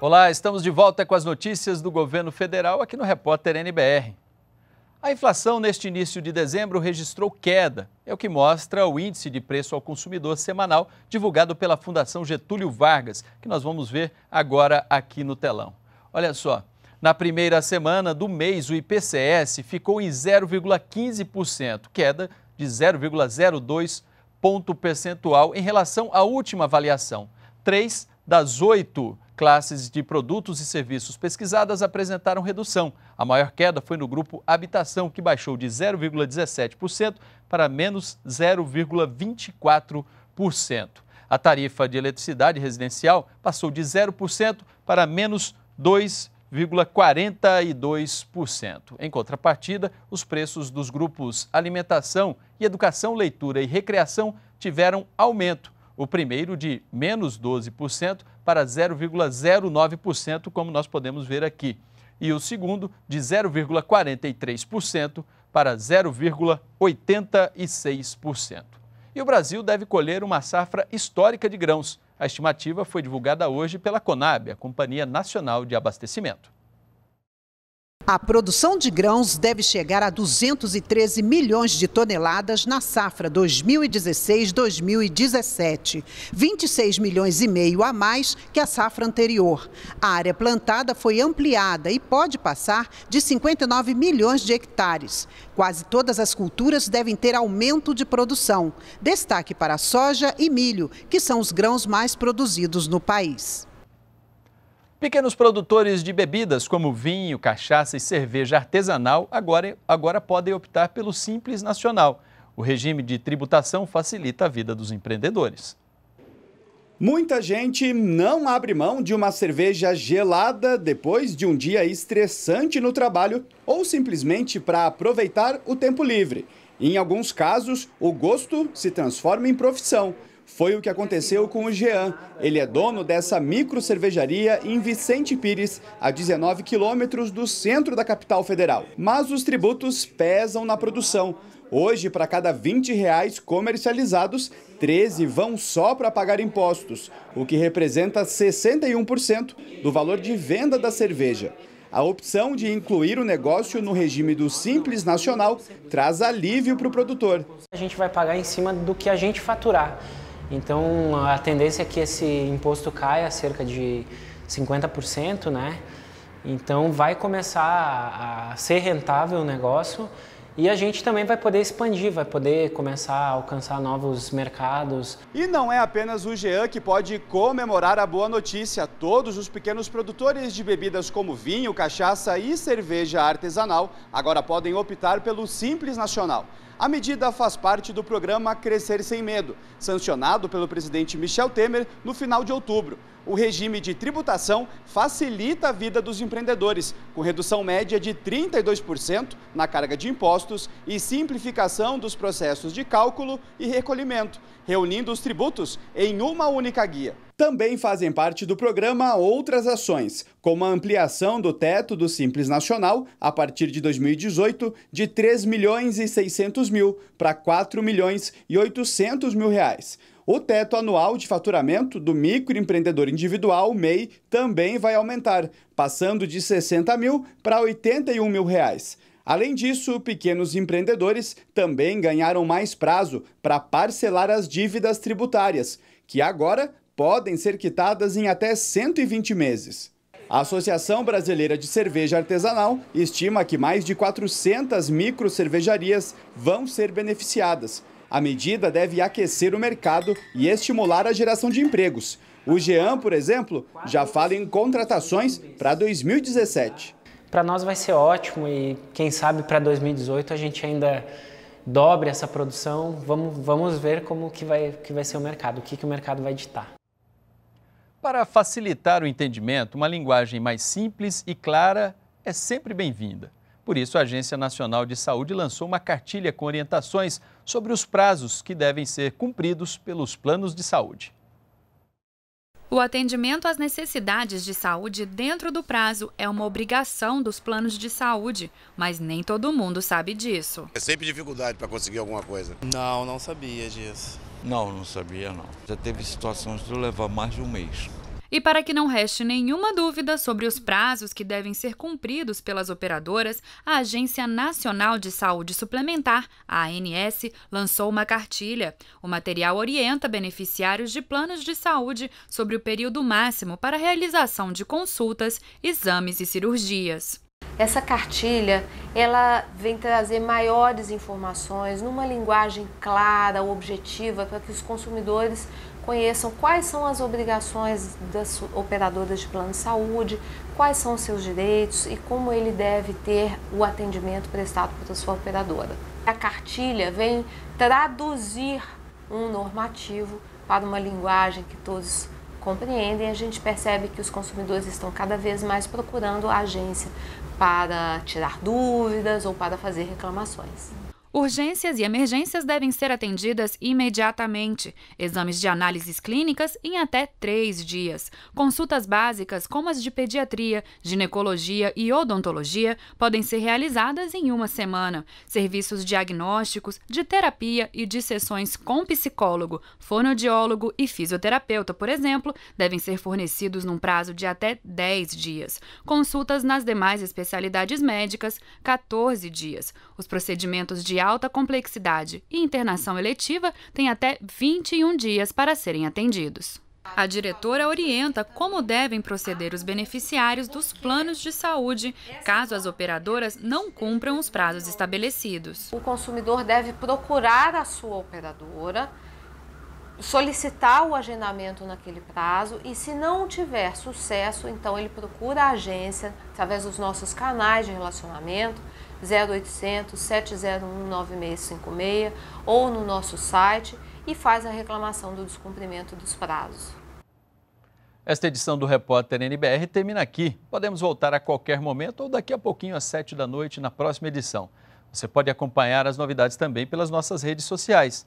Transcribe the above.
Olá, estamos de volta com as notícias do governo federal aqui no Repórter NBR. A inflação neste início de dezembro registrou queda, é o que mostra o índice de preço ao consumidor semanal divulgado pela Fundação Getúlio Vargas, que nós vamos ver agora aqui no telão. Olha só, na primeira semana do mês o IPCS ficou em 0,15%, queda de 0,02 ponto percentual em relação à última avaliação, 3 das oito classes de produtos e serviços pesquisadas apresentaram redução. A maior queda foi no grupo habitação, que baixou de 0,17% para menos 0,24%. A tarifa de eletricidade residencial passou de 0% para menos 2%. Em contrapartida, os preços dos grupos alimentação e educação, leitura e recreação tiveram aumento o primeiro de menos 12% para 0,09%, como nós podemos ver aqui, e o segundo de 0,43% para 0,86%. E o Brasil deve colher uma safra histórica de grãos. A estimativa foi divulgada hoje pela Conab, a Companhia Nacional de Abastecimento. A produção de grãos deve chegar a 213 milhões de toneladas na safra 2016-2017, 26 milhões e meio a mais que a safra anterior. A área plantada foi ampliada e pode passar de 59 milhões de hectares. Quase todas as culturas devem ter aumento de produção. Destaque para soja e milho, que são os grãos mais produzidos no país. Pequenos produtores de bebidas como vinho, cachaça e cerveja artesanal agora, agora podem optar pelo Simples Nacional. O regime de tributação facilita a vida dos empreendedores. Muita gente não abre mão de uma cerveja gelada depois de um dia estressante no trabalho ou simplesmente para aproveitar o tempo livre. Em alguns casos, o gosto se transforma em profissão. Foi o que aconteceu com o Jean. Ele é dono dessa micro cervejaria em Vicente Pires, a 19 quilômetros do centro da capital federal. Mas os tributos pesam na produção. Hoje, para cada 20 reais comercializados, 13 vão só para pagar impostos, o que representa 61% do valor de venda da cerveja. A opção de incluir o negócio no regime do Simples Nacional traz alívio para o produtor. A gente vai pagar em cima do que a gente faturar. Então, a tendência é que esse imposto caia cerca de 50%, né? Então, vai começar a ser rentável o negócio e a gente também vai poder expandir, vai poder começar a alcançar novos mercados. E não é apenas o Jean que pode comemorar a boa notícia. Todos os pequenos produtores de bebidas como vinho, cachaça e cerveja artesanal agora podem optar pelo Simples Nacional. A medida faz parte do programa Crescer Sem Medo, sancionado pelo presidente Michel Temer no final de outubro. O regime de tributação facilita a vida dos empreendedores, com redução média de 32% na carga de impostos e simplificação dos processos de cálculo e recolhimento, reunindo os tributos em uma única guia. Também fazem parte do programa outras ações, como a ampliação do teto do Simples Nacional, a partir de 2018, de 3 milhões e 600 mil para 4 milhões e 800 mil reais. O teto anual de faturamento do microempreendedor individual, MEI, também vai aumentar, passando de 60 mil para 81 mil reais. Além disso, pequenos empreendedores também ganharam mais prazo para parcelar as dívidas tributárias, que agora podem ser quitadas em até 120 meses. A Associação Brasileira de Cerveja Artesanal estima que mais de 400 micro cervejarias vão ser beneficiadas. A medida deve aquecer o mercado e estimular a geração de empregos. O Jean, por exemplo, já fala em contratações para 2017. Para nós vai ser ótimo e quem sabe para 2018 a gente ainda dobre essa produção. Vamos, vamos ver como que vai, que vai ser o mercado, o que, que o mercado vai ditar. Para facilitar o entendimento, uma linguagem mais simples e clara é sempre bem-vinda. Por isso, a Agência Nacional de Saúde lançou uma cartilha com orientações sobre os prazos que devem ser cumpridos pelos planos de saúde. O atendimento às necessidades de saúde dentro do prazo é uma obrigação dos planos de saúde, mas nem todo mundo sabe disso. É sempre dificuldade para conseguir alguma coisa. Não, não sabia disso. Não, não sabia não. Já teve situações de levar mais de um mês. E para que não reste nenhuma dúvida sobre os prazos que devem ser cumpridos pelas operadoras, a Agência Nacional de Saúde Suplementar, a ANS, lançou uma cartilha. O material orienta beneficiários de planos de saúde sobre o período máximo para realização de consultas, exames e cirurgias. Essa cartilha, ela vem trazer maiores informações numa linguagem clara, objetiva, para que os consumidores conheçam quais são as obrigações das operadoras de plano de saúde, quais são os seus direitos e como ele deve ter o atendimento prestado pela sua operadora. A cartilha vem traduzir um normativo para uma linguagem que todos compreendem, a gente percebe que os consumidores estão cada vez mais procurando a agência para tirar dúvidas ou para fazer reclamações. Urgências e emergências devem ser atendidas imediatamente. Exames de análises clínicas em até três dias. Consultas básicas, como as de pediatria, ginecologia e odontologia, podem ser realizadas em uma semana. Serviços diagnósticos, de terapia e de sessões com psicólogo, fonodiólogo e fisioterapeuta, por exemplo, devem ser fornecidos num prazo de até 10 dias. Consultas nas demais especialidades médicas, 14 dias. Os procedimentos de alta complexidade e internação eletiva têm até 21 dias para serem atendidos. A diretora orienta como devem proceder os beneficiários dos planos de saúde, caso as operadoras não cumpram os prazos estabelecidos. O consumidor deve procurar a sua operadora solicitar o agendamento naquele prazo e se não tiver sucesso, então ele procura a agência através dos nossos canais de relacionamento 0800 701 9656 ou no nosso site e faz a reclamação do descumprimento dos prazos. Esta edição do Repórter NBR termina aqui. Podemos voltar a qualquer momento ou daqui a pouquinho às 7 da noite na próxima edição. Você pode acompanhar as novidades também pelas nossas redes sociais.